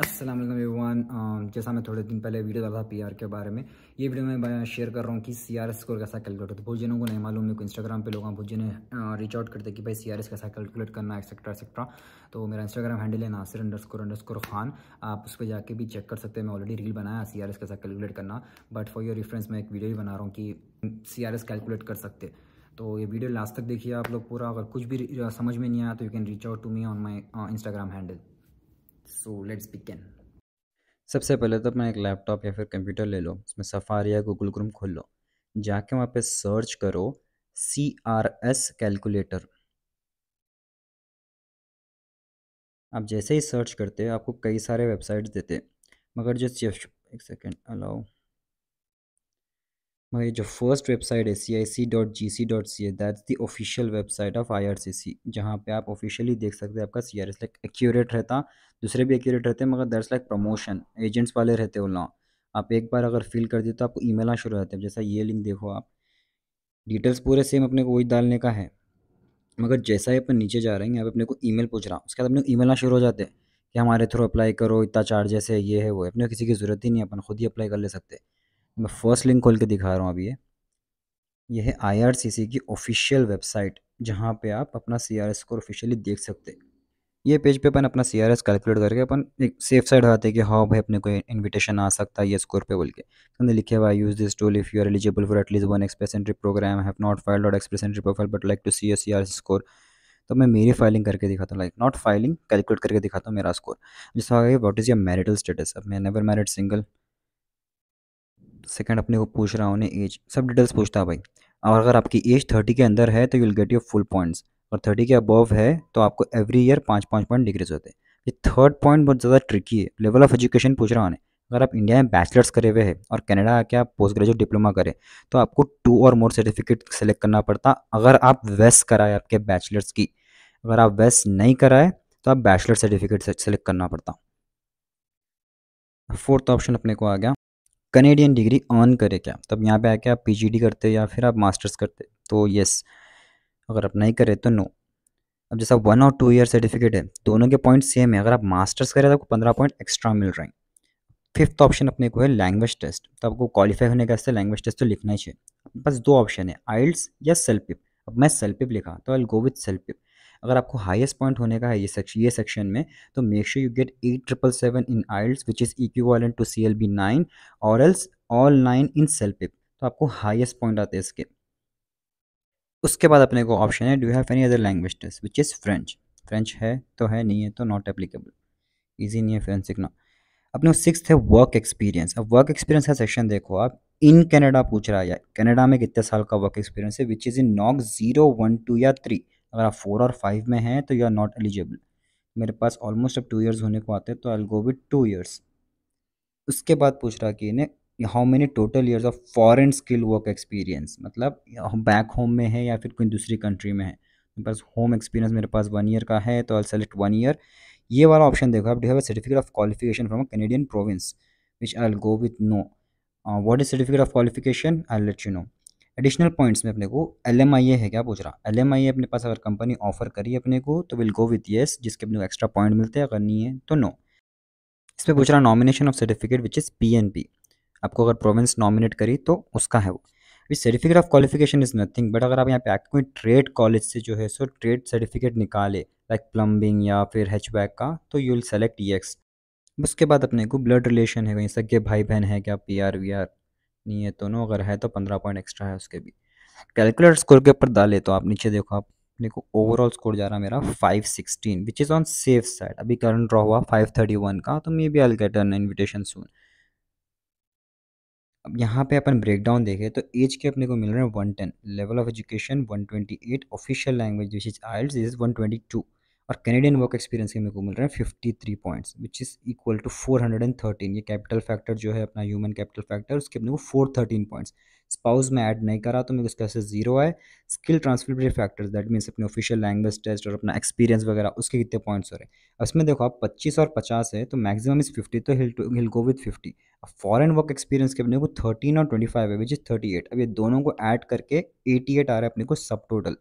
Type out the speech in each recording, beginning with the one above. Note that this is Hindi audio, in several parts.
असलम एवान जैसा मैं थोड़े दिन पहले वीडियो डाला था पीआर के बारे में ये वीडियो मैं शेयर कर रहा हूँ कि सीआर स्कोर कैसा कैलकुलेट होता है बहुत जनों को नहीं मालूम मेरे को इंस्टाग्राम पे लोग बहुत जने रीच आउट करते कि भाई सी आर एस कैसा कैलकुलेट करना एक्सेट्रा एक्सेट्रा तो मेरा इंस्टाग्राम हैंडल है Nasir underscore underscore Khan आप उस पर जाकर भी चेक कर सकते हैं मैं ऑलरेडी रील बनाया सी आर एस कैसा कैलकुलेट करना बट फॉर योर रेफरेंस मैं एक वीडियो भी बना रहा हूँ कि सी आर एस कैलकुलेट कर सकते तो ये वीडियो लास्ट तक देखिए आप लोग पूरा अगर कुछ भी समझ में नहीं आया तो you can reach out to me on my Instagram handle so let's begin सबसे पहले तो अपना एक लैपटॉप या फिर कंप्यूटर ले लो उसमें सफारी या गूगल क्रोम खोल लो जाके वहाँ पे सर्च करो सी आर एस कैलकुलेटर आप जैसे ही सर्च करते हो आपको कई सारे वेबसाइट्स देते मगर जो एक सेकेंड अलाउ मगर जो फर्स्ट वेबसाइट है C I C dot G C dot C A that's the official website of I R C C जहाँ पर आप ऑफिशियली देख सकते हैं आपका C R S like accurate रहता दूसरे भी एक्यूरेट रहते हैं मगर दैट्स लाइक प्रमोशन एजेंट्स वाले रहते हो ना आप एक बार अगर फिल कर दिए तो आपको ई मेल आना शुरू रहते हैं जैसा ये लिंक देखो आप डिटेल्स पूरे सेम अपने को वही डालने का है मगर जैसा ही अपन नीचे जा रहे हैं यहाँ अपने को ई मेल पूछ रहा हूँ उसके बाद अपने ई मेल शुरू हो जाते हैं कि हमारे थ्रू अप्लाई करो इतना चार्जेस है ये है वो अपने किसी की ज़रूरत ही नहीं अपन खुद ही अप्लाई कर ले सकते मैं फ़र्स्ट लिंक खोल के दिखा रहा हूँ अभी ये यह है आईआरसीसी की ऑफिशियल वेबसाइट जहाँ पे आप अपना C R S score officially देख सकते हैं ये पेज पे अपन अपना सी आर एस कैलकुलेट करके अपन एक सेफ साइड आते हैं कि हाँ भाई अपने को इनविटेशन आ सकता है ये स्कोर पे बोल के तो हमने लिखे हुआ use this tool if you are eligible for at least one express entry programme have not filed और express entry profile but like to see a C R score तो मैं मेरी फाइलिंग करके दिखाता हूँ लाइक नॉट फाइलिंग कैलकुलेट करके दिखाता हूँ मेरा स्कोर जैसा what is your marital status अब मैं नेवर मैरिड सिंगल सेकंड अपने को पूछ रहा उन्हें एज सब डिटेल्स पूछता है भाई और अगर आपकी एज थर्टी के अंदर है तो you will get your full points और थर्टी के अबव है तो आपको एवरी ईयर पाँच पाँच पॉइंट डिक्रीज होते हैं ये थर्ड पॉइंट बहुत ज़्यादा ट्रिकी है लेवल ऑफ एजुकेशन पूछ रहा उन्हें अगर आप इंडिया में बैचलर्स करे हुए हैं और कनाडा आके आप पोस्ट ग्रेजुएट डिप्लोमा करें तो आपको टू और मोर सर्टिफिकेट सेलेक्ट करना पड़ता अगर आप वेस्ट कराए आपके बैचलर्स की अगर आप वेस्ट नहीं कराए तो आप बैचलर सर्टिफिकेट सेलेक्ट करना पड़ता फोर्थ ऑप्शन अपने को आ गया कनेडियन डिग्री अर्न करे क्या तब यहाँ पे आके आप पीजीडी करते या फिर आप मास्टर्स करते तो येस अगर आप नहीं करें तो नो अब जैसा वन और टू ईयर सर्टिफिकेट है दोनों के पॉइंट सेम है अगर आप मास्टर्स करें तो आपको पंद्रह पॉइंट एक्स्ट्रा मिल रहे हैं फिफ्थ ऑप्शन अपने को है लैंग्वेज टेस्ट तो आपको क्वालिफाई होने का लैंग्वेज टेस्ट तो लिखना ही चाहिए बस दो ऑप्शन है आइल्स या सेल्पिप अब मैं सेल्पिप लिखा तो आई गो विथ सेल्पिप अगर आपको हाईएस्ट पॉइंट होने का है ये सेक्शन ये सेक्शन में तो make sure you get eight triple seven in IELTS which is equivalent to C L B nine और else all nine in CELPIP तो आपको हाईएस्ट पॉइंट आते हैं इसके उसके बाद अपने को ऑप्शन है do have any other language test which is French French है तो है नहीं है तो नॉट एप्लीकेबल ईजी नहीं है फ्रेंच सीखना अपने सिक्स है वर्क एक्सपीरियंस अब वर्क एक्सपीरियंस का सेक्शन देखो आप इन कनाडा पूछ रहा है कनाडा में कितने साल का वर्क एक्सपीरियंस है which is in NOC zero one two या थ्री अगर आप फोर और फाइव में हैं तो यू आर नॉट एलिजिबल मेरे पास ऑलमोस्ट अब टू ईयर्स होने को आते हैं तो I go with two years उसके बाद पूछ रहा कि इन्हें how many total years of foreign skill work experience मतलब बैक होम में है या फिर कोई दूसरी कंट्री में है मेरे पास होम एक्सपीरियंस मेरे पास वन ईयर का है तो आई सेलेक्ट वन ईयर ये वाला ऑप्शन देखो आप do have a certificate of qualification from Canadian province which I go with no what is certificate of qualification I let you know additional points में अपने को एल एम आई ए है क्या पूछ रहा एल एम आई ए अपने पास अगर कंपनी ऑफर करी अपने को तो विल गो विथ येस जिसके अपने को एक्स्ट्रा पॉइंट मिलते हैं अगर नहीं है तो नो इस पर पूछ रहा nomination of certificate which is P N P आपको अगर प्रोविंस नॉमिनेट करी तो उसका है वो अभी certificate of qualification is nothing but अगर आप यहाँ पे आके कोई ट्रेड कॉलेज से जो है सो ट्रेड सर्टिफिकेट निकाले लाइक प्लम्बिंग या फिर हैच का तो you will select E X उसके बाद अपने को ब्लड रिलेशन है कहीं सगे भाई बहन है क्या पी आर वी आर नहीं है दोनों तो अगर है तो पंद्रह पॉइंट एक्स्ट्रा है उसके भी कैलकुलेट स्कोर के ऊपर डाले तो आप नीचे देखो आप देखो ओवरऑल स्कोर जा रहा है मेरा 516 which is on safe side अभी करंट ड्रॉ हुआ 531 का तो maybe I get an invitation soon अब यहाँ पे अपन ब्रेकडाउन देखें तो एज के अपने को मिल रहे हैं one ten level of education one twenty eight official language which is IELTS is one twenty two और कैनेडियन वर्क एक्सपीरियंस के मेरे को मिल रहे हैं fifty three points which is equal to four hundred and thirteen ये कैपिटल फैक्टर जो है अपना ह्यूमन कैपिटल फैक्टर उसके अपने को फोर थर्टीन पॉइंट्स स्पाउस में ऐड नहीं करा तो मेरे को इसका से जीरो आए स्किल ट्रांसफिबिलिटी फैक्टर्स दैट मीन्स अपने ऑफिशियल लैंग्वेज टेस्ट और अपना एक्सपीरियंस वगैरह उसके कितने पॉइंट्स हो रहे हैं उसमें देखो आप पच्चीस और पचास है तो मैक्सिमम इज फिफ्टी तो hill to hill go with fifty foreign work experience के अपने को थर्टीन और ट्वेंटी फाइव है विच इज थर्टी एट अब ये दोनों को ऐड करके एटी एट आ रहा है अपने को सब टोटल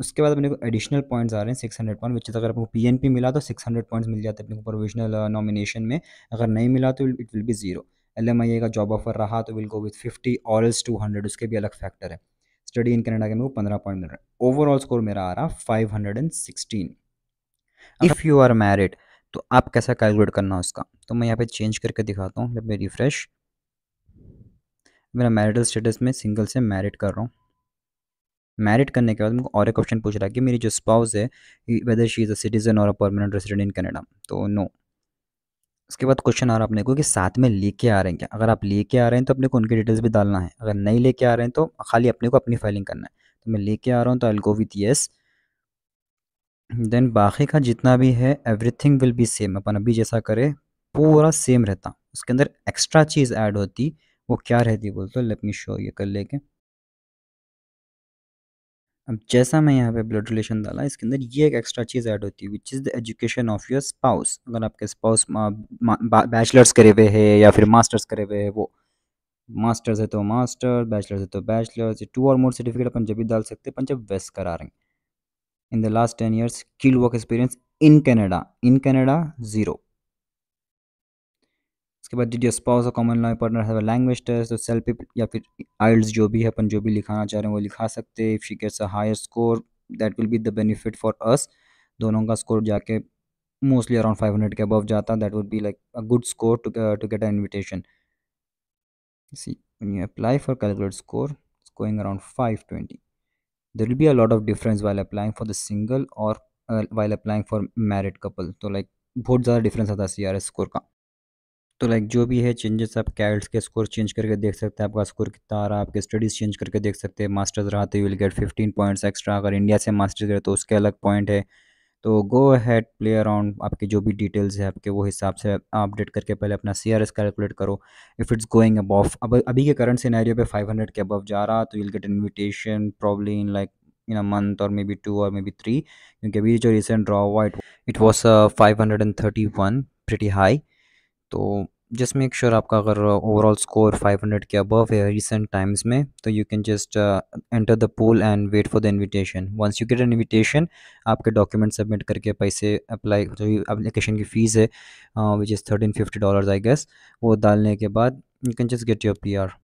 उसके बाद अपने को एडिशनल पॉइंट्स आ रहे हैं सिक्स हंड्रेड पॉइंट बच्चे अगर आपको पी एन पी मिला तो सिक्स हंड्रेड पॉइंट्स मिल जाते हैं अपने को प्रोविजनल नॉमिनेशन uh, में अगर नहीं मिला तो it will be zero L M I A का जॉब ऑफर रहा तो विल गो विथ फिफ्टी और एल्स टू हंड्रेड उसके भी अलग फैक्टर है स्टडी इन कनाडा के मेरे को पंद्रह पॉइंट मिल रहा है ओवरऑल स्कोर मेरा आ रहा five hundred and sixteen if you are married तो आप कैसा कैलकुलेट करना उसका तो मैं यहाँ पे चेंज करके दिखाता हूँ रिफ्रेश मेरा मैरिटल स्टेटस में सिंगल से मैरिड कर रहा हूँ मैरिड करने के बाद मुझे और एक क्वेश्चन पूछ रहा है कि मेरी जो स्पाउस है whether she is a citizen और a permanent resident in Canada तो नो उसके बाद क्वेश्चन आ रहा है अपने को कि साथ में लेके आ रहे हैं क्या अगर आप लेके आ रहे हैं तो अपने को उनकी डिटेल्स भी डालना है अगर नहीं लेके आ रहे हैं तो खाली अपने को अपनी फाइलिंग करना है तो मैं लेके आ रहा हूँ तो I go with yes then बाकी का जितना भी है एवरीथिंग विल बी सेम अपन अभी जैसा करें पूरा सेम रहता उसके अंदर एक्स्ट्रा चीज़ ऐड होती वो क्या रहती बोलते लेट मी शो ये कर लेके अब जैसा मैं यहाँ पे ब्लड रिलेशन डाला इसके अंदर ये एक एक्स्ट्रा चीज़ ऐड होती है which is the education of your spouse अगर आपके स्पाउस बैचलर्स करे हुए है या फिर मास्टर्स करे हुए है वो मास्टर्स है तो मास्टर बैचलर्स है तो बैचलर्स टू और मोर सर्टिफिकेट अपन जब भी डाल सकते हैं अपन जब वेस्ट करा रहे हैं in the last ten years skill work experience in Canada in Canada zero उसके बाद डिड योर स्पाउस और कॉमन लॉ पार्टनर है लैंग्वेज टेस्ट तो सेल्फ या फिर आइल्स जो भी है अपन जो भी लिखाना चाह रहे हैं वो लिखा सकते हैं if she gets a higher score that will be the benefit for us दोनों का स्कोर जाके मोस्टली अराउंड फाइव हंड्रेड के अबव जाता that would be like a good score to get a invitation see apply for calculate score going around five twenty there will be a lot of difference while applying for the single और while applying for married couple तो लाइक बहुत ज़्यादा डिफरेंस आता है सी आर एस स्कोर का तो लाइक जो भी है चेंजेस आप कैल्स के स्कोर चेंज करके देख सकते हैं आपका स्कोर कितना आ रहा है आपके स्टडीज़ चेंज करके देख सकते हैं मास्टर्स रहा तो you will get fifteen points extra अगर इंडिया से मास्टर्स गए तो उसके अलग पॉइंट है तो गो हैड प्ले अराउंड आपके जो भी डिटेल्स है आपके वो हिसाब से अपडेट करके पहले अपना सी आर एस कैलकुलेट करो इफ़ इट्स गोइंग अबॉफ अब अभी के करंट सिनेरियो पे 500 के अबव जा रहा तो you will get invitation probably in like in a month और मे बी टू और मे बी थ्री क्योंकि अभी जो रिसेंट ड्रॉ हुआ it was five hundred and thirty one pretty high तो जस्ट मेक श्योर आपका अगर ओवरऑल स्कोर 500 के अबव है रिसेंट टाइम्स में तो you can just enter the pool and wait for the invitation once you get an invitation आपके डॉक्यूमेंट सबमिट करके पैसे अप्लाई जो एप्लीकेशन की फ़ीस है which is thirteen fifty dollar I guess वो डालने के बाद you can just get your P are